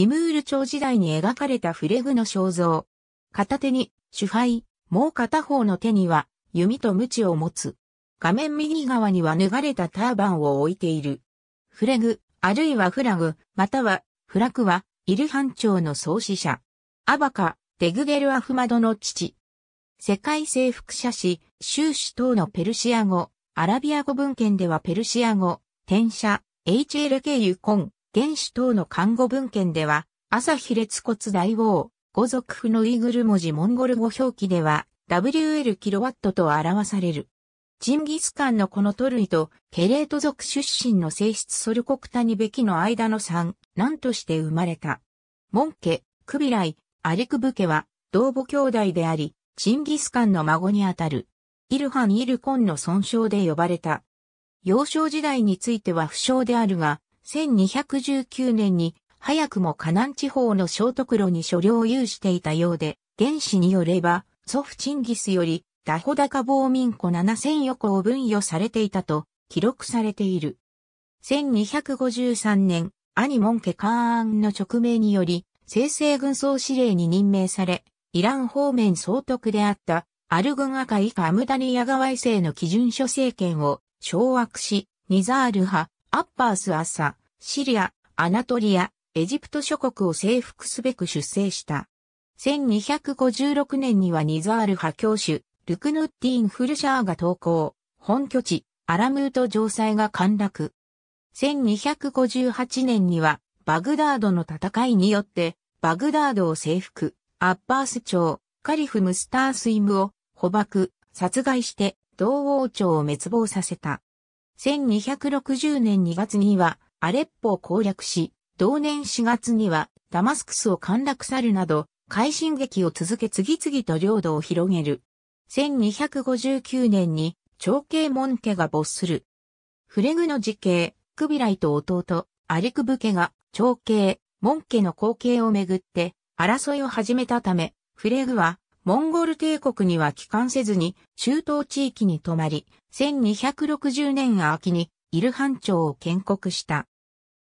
ティムール朝時代に描かれたフレグの肖像。片手に主杯、もう片方の手には弓と鞭を持つ。画面右側には脱がれたターバンを置いている。フレグ、あるいはフラグ、またはフラクは、イルハン朝の創始者。アバカ、デグゲル・アフマドの父。世界征服者史、修士等のペルシア語、アラビア語文献ではペルシア語、転写、HLK u コン、原始等の看護文献では、朝日列骨大王、五族譜のイーグル文字モンゴル語表記では、WL キロワットと表される。ジンギスカンのこのト類と、ケレート族出身の性質ソルコクタニベキの間の3、何として生まれた。モンケ、クビライ、アリクブケは、同母兄弟であり、チンギスカンの孫にあたる。イルハン・イルコンの損傷で呼ばれた。幼少時代については不詳であるが、1219年に早くも河南地方の小徳路に所領を有していたようで、原始によれば、祖父チンギスより、ダホダカ亡民庫7000余個を分与されていたと記録されている。1253年、兄門家カーンの直命により、生成軍総司令に任命され、イラン方面総督であったアルグア赤以下アムダニヤ川衛星の基準諸政権を掌握し、ニザール派、アッパースアサ、シリア、アナトリア、エジプト諸国を征服すべく出征した。1256年にはニザール派教主、ルクヌッティン・フルシャーが投降、本拠地、アラムート城塞が陥落。1258年には、バグダードの戦いによって、バグダードを征服、アッパース朝、カリフ・ムスタースイムを捕獲、殺害して、同王朝を滅亡させた。1260年2月にはアレッポを攻略し、同年4月にはダマスクスを陥落さるなど、快進撃を続け次々と領土を広げる。1259年に長兄門家が没する。フレグの時系、クビライと弟、アリクブ家が長兄、門家の後継をめぐって争いを始めたため、フレグはモンゴル帝国には帰還せずに、中東地域に泊まり、1260年秋にイルハン朝を建国した。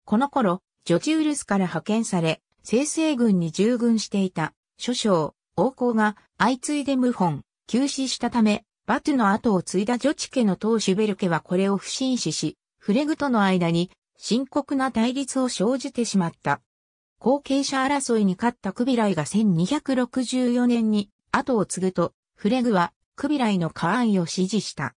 この頃、ジョチウルスから派遣され、生成軍に従軍していた、諸将、王侯が相次いで謀反、急死したため、バトゥの後を継いだジョチ家の当主ベル家はこれを不審視し、フレグとの間に深刻な対立を生じてしまった。後継者争いに勝ったクビライが1264年に後を継ぐと、フレグは、クビライのカーンを支持した。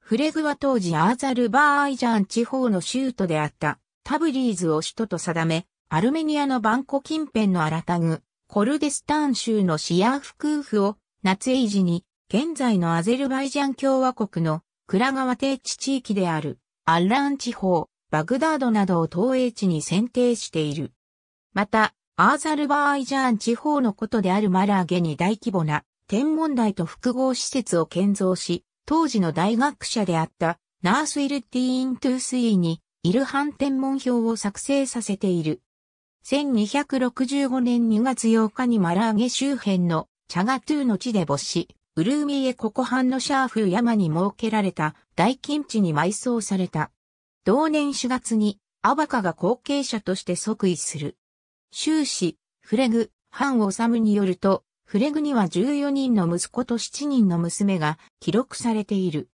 フレグは当時アーザルバーアイジャン地方の州都であったタブリーズを首都と定め、アルメニアのバンコ近辺のアラタグ、コルデスタン州のシアーフクーフを夏エイジに、現在のアゼルバイジャン共和国のクラガワ定地地域であるアッラン地方、バグダードなどを東映地に選定している。また、アーザルバーイジャーン地方のことであるマラーゲに大規模な天文台と複合施設を建造し、当時の大学者であったナースイルティーントゥースイーにイルハン天文表を作成させている。1265年2月8日にマラーゲ周辺のチャガトゥーの地で没し、ウルーミエココハンのシャーフ山に設けられた大金地に埋葬された。同年4月にアバカが後継者として即位する。終始、フレグ、ハン・オサムによると、フレグには14人の息子と7人の娘が記録されている。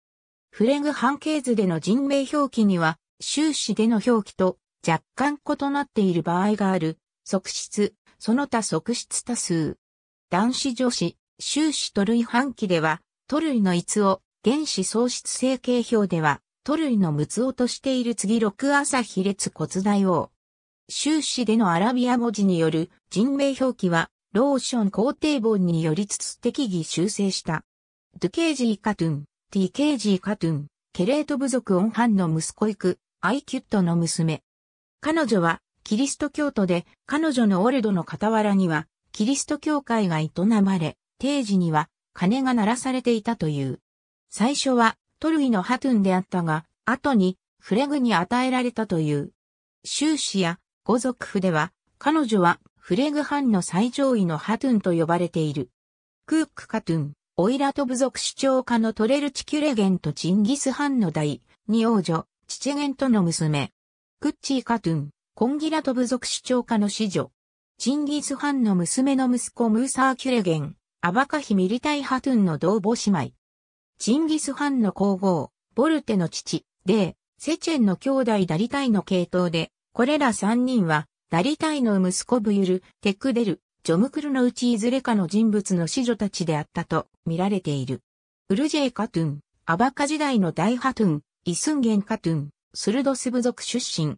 フレグ半径図での人名表記には、終始での表記と若干異なっている場合がある、側室、その他側室多数。男子女子、終始と類半期では、都類の逸を、原子喪失成形表では、都類の無尾としている次六朝比列骨大王。終始でのアラビア文字による人名表記は、ローション皇帝本によりつつ適宜修正した。ドゥケージー・カトゥン、ティ・ケージー・カトゥン、ケレート部族オンハンの息子イク、アイキュットの娘。彼女は、キリスト教徒で、彼女のオルドの傍らには、キリスト教会が営まれ、定時には、鐘が鳴らされていたという。最初は、トルイのハトゥンであったが、後に、フレグに与えられたという。修士や、五族譜では、彼女はフレグ藩の最上位のハトゥンと呼ばれている。クークカトゥン、オイラト部族主張家のトレルチキュレゲンとチンギス・ハンの代、二王女、チチェゲンとの娘。クッチー・カトゥン、コンギラト部族主張家の子女。チンギス・ハンの娘の息子ムーサー・キュレゲン、アバカヒ・ミリタイ・ハトゥンの同母姉妹。チンギス・ハンの皇后、ボルテの父、デー、セチェンの兄弟ダリタイの系統で、これら三人は、ダリタイの息子ブユル、テクデル、ジョムクルのうちいずれかの人物の子女たちであったと見られている。ウルジェイ・カトゥン、アバカ時代の大ハトゥン、イスンゲン・カトゥン、スルドス部族出身。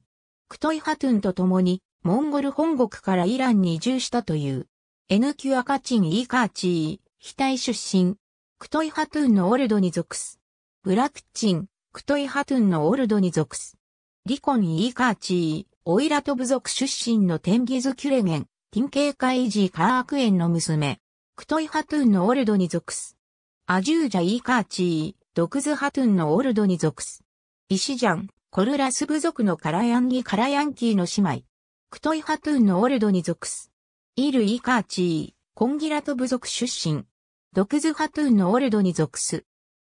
クトイ・ハトゥンと共に、モンゴル本国からイランに移住したという。エヌキュアカチン・イーカーチー、非対出身。クトイ・ハトゥンのオルドに属す。ブラクチン、クトイ・ハトゥンのオルドに属す。リコン・イーカーチー、オイラト部族出身のテンギズ・キュレゲン、ティンケイカイージー・カーアクエンの娘、クトイ・ハトゥンのオルドに属す。アジュージャ・イーカーチー、ドクズ・ハトゥンのオルドに属す。イシジャン、コルラス部族のカラヤンギ・カラヤンキーの姉妹、クトイ・ハトゥンのオルドに属す。イル・イーカーチー、コンギラト部族出身。ドクズ・ハトゥンのオルドに属す。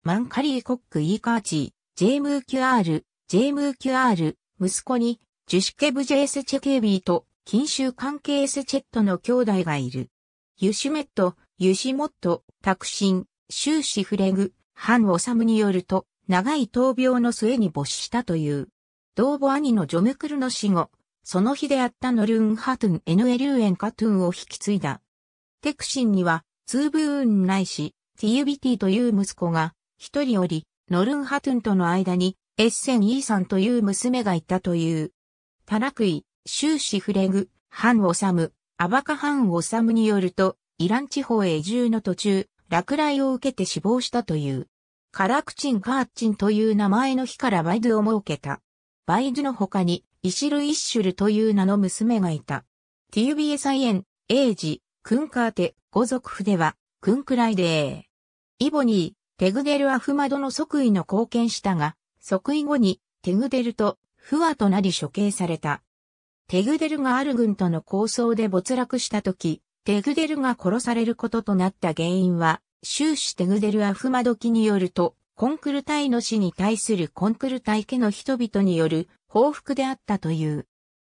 マンカリー・コック・イーカーチー、ジェームー・キュアール、ジェームー・キュアール、息子に、ジュシケブジェーセチェケービーと、近州関係エセチェットの兄弟がいる。ユシュメット、ユシモット、タクシン、シューシフレグ、ハン・オサムによると、長い闘病の末に没したという。同母兄のジョムクルの死後、その日であったノルンハトゥン・エヌエリューエンカトゥンを引き継いだ。テクシンには、ツーブーンないし、ティユビティという息子が、一人おり、ノルンハトゥンとの間に、エッセン・イーさんという娘がいたという。タラクイ、シューシフレグ、ハン・オサム、アバカ・ハン・オサムによると、イラン地方へ移住の途中、落雷を受けて死亡したという。カラクチン・カーチンという名前の日からバイドゥを設けた。バイドゥの他に、イシル・イッシュルという名の娘がいた。ティ b ビエサイエン、エイジ、クンカーテ、ご族府では、クンクライデー。イボニー、テグデル・アフマドの即位の貢献したが、即位後にテグデルとフワとなり処刑された。テグデルがある軍との抗争で没落した時、テグデルが殺されることとなった原因は、終始テグデルアフマドキによると、コンクル隊の死に対するコンクル隊家の人々による報復であったという。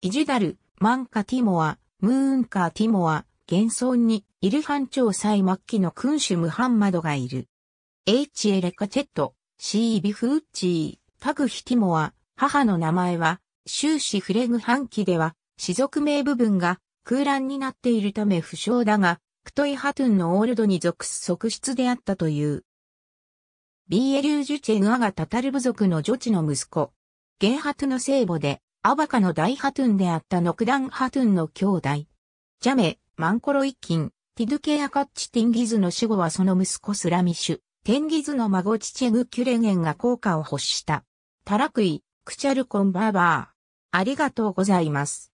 イジュダル、マンカティモア、ムーンカーティモア、現存に、イルハン朝祭末期の君主ムハンマドがいる。H. エレカチェット、C. ビフチー。パグヒティモア、母の名前は、終始フレグ半期では、氏族名部分が空欄になっているため不詳だが、クトイハトゥンのオールドに属す側室であったという。ビエリュージュチェグアがタタル部族の女子の息子。ゲンハトゥの聖母で、アバカの大ハトゥンであったノクダンハトゥンの兄弟。ジャメ、マンコロ一金、ティドゥケアカッチティンギズの死後はその息子スラミシュ、テンギズの孫チチェグキュレゲンが効果を欲した。タラクイ、クチャルコンバーバー。ありがとうございます。